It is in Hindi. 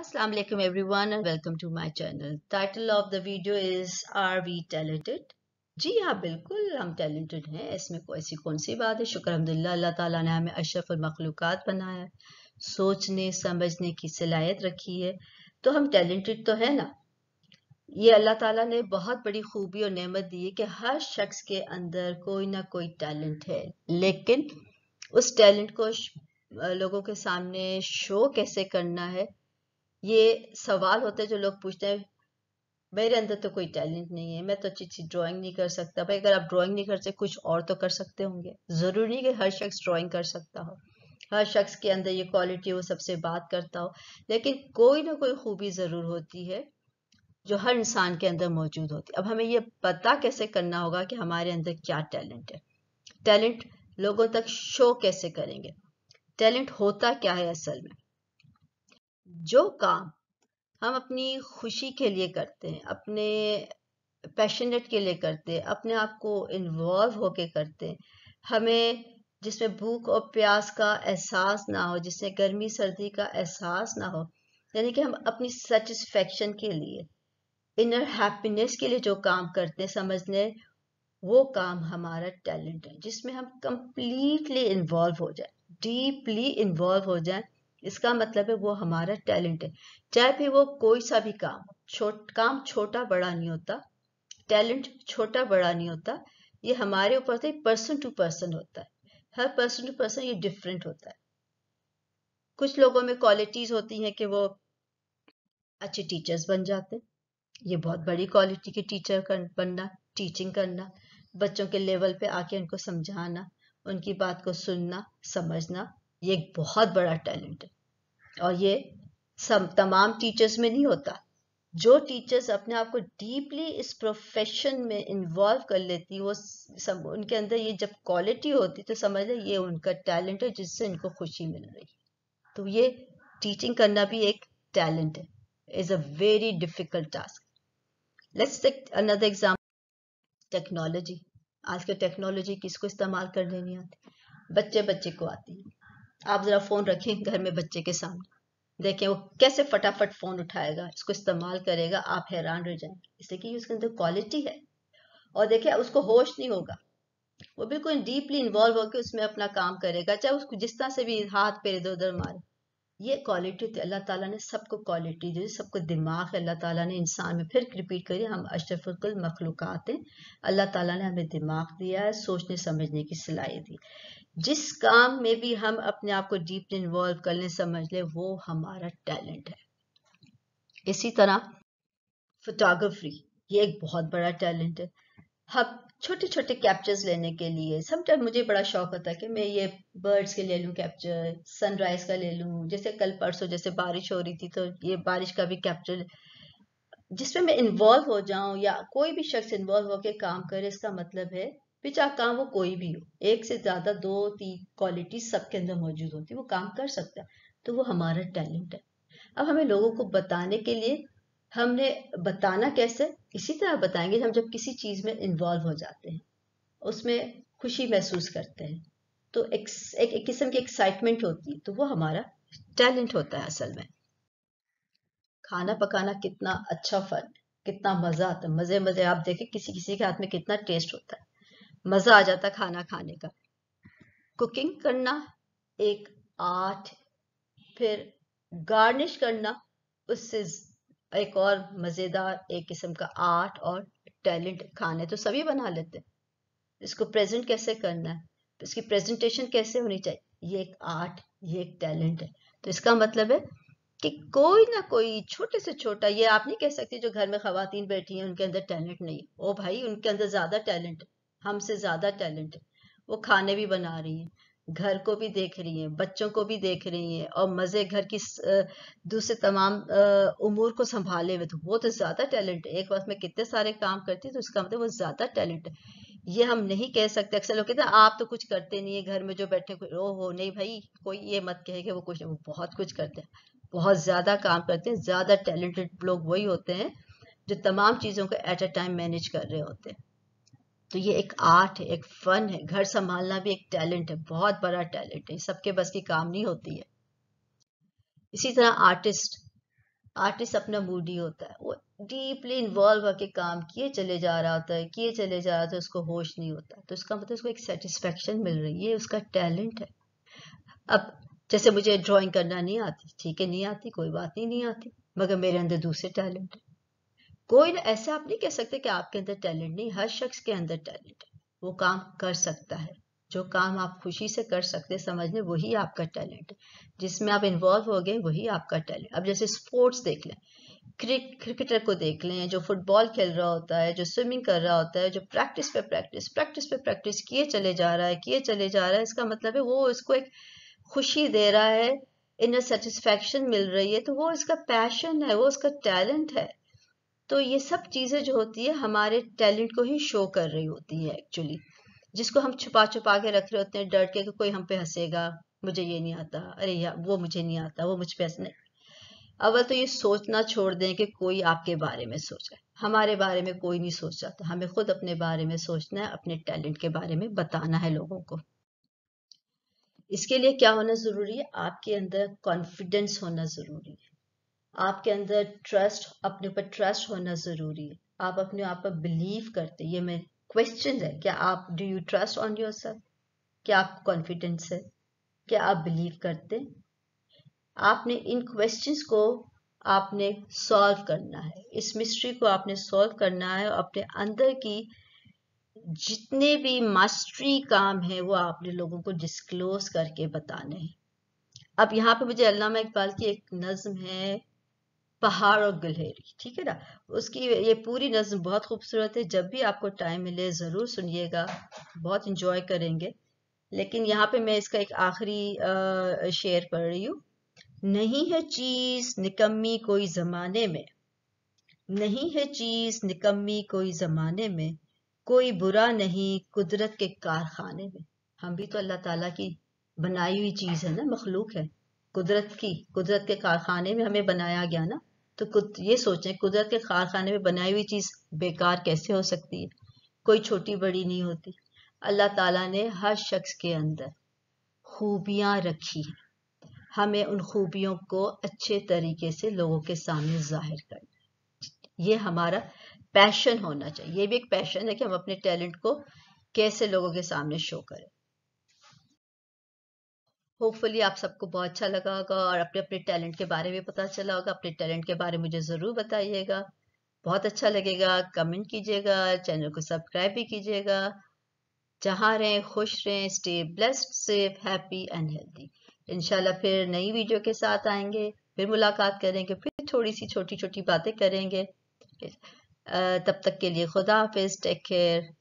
Assalamu alaikum everyone and welcome to my channel. Title of the video is Are we talented? जी हाँ बिल्कुल हम टैलेंटेड हैं इसमें कोई ऐसी कौन सी बात है शुक्र अलहमदिल्ला अल्लाह ताला ने हमें अशरफ मखलूक़ात बनाया सोचने समझने की सलाहियत रखी है तो हम टैलेंटेड तो है ना ये अल्लाह ताला ने बहुत बड़ी खूबी और नेमत दी है कि हर शख्स के अंदर कोई ना कोई टैलेंट है लेकिन उस टैलेंट को लोगों के सामने शो कैसे करना है ये सवाल होते हैं जो लोग पूछते हैं मेरे अंदर तो कोई टैलेंट नहीं है मैं तो अच्छी अच्छी ड्राइंग नहीं कर सकता भाई अगर आप ड्राइंग नहीं कर सकते कुछ और तो कर सकते होंगे ज़रूरी नहीं कि हर शख्स ड्राइंग कर सकता हो हर शख्स के अंदर ये क्वालिटी हो सबसे बात करता हो लेकिन कोई ना कोई खूबी ज़रूर होती है जो हर इंसान के अंदर मौजूद होती है अब हमें ये पता कैसे करना होगा कि हमारे अंदर क्या टैलेंट है टैलेंट लोगों तक शो कैसे करेंगे टैलेंट होता क्या है असल में जो काम हम अपनी खुशी के लिए करते हैं अपने पैशनेट के लिए करते हैं अपने आप को इन्वॉल्व होके करते हैं हमें जिसमें भूख और प्यास का एहसास ना हो जिसमें गर्मी सर्दी का एहसास ना हो यानी कि हम अपनी सेटिस्फेक्शन के लिए इनर हैप्पीनेस के लिए जो काम करते हैं समझने वो काम हमारा टैलेंट है जिसमें हम कंप्लीटली इन्वॉल्व हो जाए डीपली इन्वॉल्व हो जाए इसका मतलब है वो हमारा टैलेंट है चाहे भी वो कोई सा भी काम छोट काम छोटा बड़ा नहीं होता टैलेंट छोटा बड़ा नहीं होता ये हमारे ऊपर से पर्सन टू पर्सन होता है हर पर्सन टू पर्सन ये डिफरेंट होता है कुछ लोगों में क्वालिटीज होती हैं कि वो अच्छे टीचर्स बन जाते ये बहुत बड़ी क्वालिटी के टीचर कर, बनना टीचिंग करना बच्चों के लेवल पे आके उनको समझाना उनकी बात को सुनना समझना ये एक बहुत बड़ा टैलेंट है और ये सब तमाम टीचर्स में नहीं होता जो टीचर्स अपने आप को डीपली इस प्रोफेशन में इन्वॉल्व कर लेती वो सब उनके अंदर ये जब क्वालिटी होती तो समझ लें ये उनका टैलेंट है जिससे इनको खुशी मिल रही है तो ये टीचिंग करना भी एक टैलेंट है is a very difficult task let's take another example technology आज के टेक्नोलॉजी किसको इस्तेमाल करने नहीं आती बच्चे बच्चे को आती है आप ज़रा फ़ोन रखें घर में बच्चे के सामने देखें वो कैसे फटाफट फ़ोन उठाएगा इसको इस्तेमाल करेगा आप हैरान रह जाएंगे इसलिए कि उसके अंदर क्वालिटी है और देखें उसको होश नहीं होगा वो बिल्कुल डीपली इन्वॉल्व होकर उसमें अपना काम करेगा चाहे उसको जिस तरह से भी हाथ पैर इधर उधर मारे ये क्वालिटी थी तो अल्लाह ताला ने सबको क्वालिटी दी सबको दिमाग है अल्लाह ताला ने इंसान में फिर रिपीट करिए हम अशरफुल मखलूक हैं अल्लाह ताला ने हमें दिमाग दिया है सोचने समझने की सिलाई दी जिस काम में भी हम अपने आप को डीपली इन्वॉल्व कर लें समझ लें वो हमारा टैलेंट है इसी तरह फोटोग्राफी ये एक बहुत बड़ा टैलेंट है हम छोटे छोटे कैप्चर्स लेने के लिए समटाइम मुझे बड़ा शौक होता है कि मैं ये बर्ड्स के ले लूँ कैप्चर सनराइज का ले लूँ जैसे कल परसों जैसे बारिश हो रही थी तो ये बारिश का भी कैप्चर जिसमें मैं इन्वॉल्व हो जाऊं या कोई भी शख्स इन्वॉल्व होकर काम करे इसका मतलब है बेचा काम वो कोई भी हो एक से ज्यादा दो तीन क्वालिटी सबके अंदर मौजूद होती है वो काम कर सकता है तो वो हमारा टैलेंट है अब हमें लोगों को बताने के लिए हमने बताना कैसे इसी तरह बताएंगे हम जब किसी चीज़ में इन्वॉल्व हो जाते हैं उसमें खुशी महसूस करते हैं तो एक, एक, एक किस्म की एक्साइटमेंट होती है तो वो हमारा टैलेंट होता है असल में खाना पकाना कितना अच्छा फन कितना मज़ा आता है मज़े मज़े आप देखें किसी किसी के हाथ में कितना टेस्ट होता है मज़ा आ जाता है खाना खाने का कुकिंग करना एक आर्ट फिर गार्निश करना उससे एक और मज़ेदार एक किस्म का आर्ट और टैलेंट खाने तो सभी बना लेते हैं इसको प्रेजेंट कैसे करना है तो इसकी प्रेजेंटेशन कैसे होनी चाहिए ये एक आर्ट ये एक टैलेंट है तो इसका मतलब है कि कोई ना कोई छोटे से छोटा ये आप नहीं कह सकते जो घर में खातन बैठी हैं उनके अंदर टैलेंट नहीं ओ भाई उनके अंदर ज़्यादा टैलेंट है हमसे ज़्यादा टैलेंट है वो खाने भी बना रही हैं घर को भी देख रही हैं बच्चों को भी देख रही हैं और मज़े घर की दूसरे तमाम उमूर को संभाले हुए तो वो तो ज़्यादा टैलेंट है एक वक्त में कितने सारे काम करती है तो उसका मतलब वो ज़्यादा टैलेंट है ये हम नहीं कह सकते अक्सर लोग कहते हैं आप तो कुछ करते नहीं है घर में जो बैठे ओ हो नहीं भाई कोई ये मत कहे कि वो कुछ नहीं वो बहुत कुछ करते हैं बहुत ज़्यादा काम करते हैं ज़्यादा टैलेंटेड लोग वही होते हैं जो तमाम चीज़ों को एट अ टाइम मैनेज कर रहे होते हैं तो ये एक आर्ट है एक फन है घर संभालना भी एक टैलेंट है बहुत बड़ा टैलेंट है सबके बस की काम नहीं होती है इसी तरह आर्टिस्ट आर्टिस्ट अपना मूडी होता है वो डीपली इन्वॉल्व होकर काम किए चले जा रहा होता है किए चले जा रहा होता है उसको होश नहीं होता तो इसका मतलब उसको एक सेटिस्फेक्शन मिल रही है उसका टैलेंट है अब जैसे मुझे ड्राइंग करना नहीं आती ठीक है नहीं आती कोई बात नहीं नहीं आती मगर मेरे अंदर दूसरे टैलेंट है कोई ऐसे आप नहीं कह सकते कि आपके अंदर टैलेंट नहीं हर शख्स के अंदर टैलेंट है वो काम कर सकता है जो काम आप खुशी से कर सकते समझने वही आपका टैलेंट है जिसमें आप इन्वॉल्व हो गए वही आपका टैलेंट अब जैसे स्पोर्ट्स देख लें क्रिकेटर को देख लें जो फुटबॉल खेल रहा होता है जो स्विमिंग कर रहा होता है जो प्रैक्टिस पे प्रैक्टिस प्रैक्टिस पे प्रैक्टिस किए चले जा रहा है किए चले जा रहा है इसका मतलब है वो इसको एक खुशी दे रहा है इनर सेटिस्फेक्शन मिल रही है तो वो इसका पैशन है वो उसका टैलेंट है तो ये सब चीज़ें जो होती है हमारे टैलेंट को ही शो कर रही होती है एक्चुअली जिसको हम छुपा छुपा के रख रहे होते हैं डर के कि कोई हम पे हंसेगा मुझे ये नहीं आता अरे यार वो मुझे नहीं आता वो मुझ पे हंस नहीं अवल तो ये सोचना छोड़ दें कि कोई आपके बारे में है हमारे बारे में कोई नहीं सोच रहा था हमें खुद अपने बारे में सोचना है अपने टैलेंट के बारे में बताना है लोगों को इसके लिए क्या होना जरूरी है आपके अंदर कॉन्फिडेंस होना जरूरी है आपके अंदर ट्रस्ट अपने ऊपर ट्रस्ट होना ज़रूरी है आप अपने आप पर बिलीव करते ये मेरे क्वेश्चन है क्या आप do you trust on yourself क्या आपको कॉन्फिडेंस है क्या आप बिलीव करते आपने इन क्वेश्चंस को आपने सॉल्व करना है इस मिस्ट्री को आपने सॉल्व करना है और अपने अंदर की जितने भी मास्टरी काम है वो आपने लोगों को डिस्क्लोज करके बताने हैं अब यहाँ पे मुझे अल्लामा इकबाल की एक नज्म है पहाड़ और गलहरी ठीक है ना उसकी ये पूरी नज्म बहुत खूबसूरत है जब भी आपको टाइम मिले ज़रूर सुनिएगा बहुत इंजॉय करेंगे लेकिन यहाँ पे मैं इसका एक आखिरी शेर पढ़ रही हूँ नहीं है चीज निकम्मी कोई जमाने में नहीं है चीज निकम्मी कोई जमाने में कोई बुरा नहीं कुदरत के कारखाने में हम भी तो अल्लाह ताला की बनाई हुई चीज है ना मखलूक है कुदरत की कुदरत के कारखाने में हमें बनाया गया ना तो ये सोचें कुदरत के कारखाने में बनाई हुई चीज़ बेकार कैसे हो सकती है कोई छोटी बड़ी नहीं होती अल्लाह ताला ने हर शख्स के अंदर खूबियाँ रखी हैं हमें उन खूबियों को अच्छे तरीके से लोगों के सामने जाहिर करना ये हमारा पैशन होना चाहिए ये भी एक पैशन है कि हम अपने टैलेंट को कैसे लोगों के सामने शो करें होपफुली आप सबको बहुत अच्छा लगा होगा और अपने अपने टैलेंट के बारे में पता चला होगा अपने टैलेंट के बारे में मुझे ज़रूर बताइएगा बहुत अच्छा लगेगा कमेंट कीजिएगा चैनल को सब्सक्राइब भी कीजिएगा जहाँ रहें खुश रहें stay blessed safe happy and healthy इनशाला फिर नई वीडियो के साथ आएंगे फिर मुलाकात करेंगे फिर थोड़ी सी छोटी छोटी बातें करेंगे तब तक के लिए खुदा हाफिज टेक केयर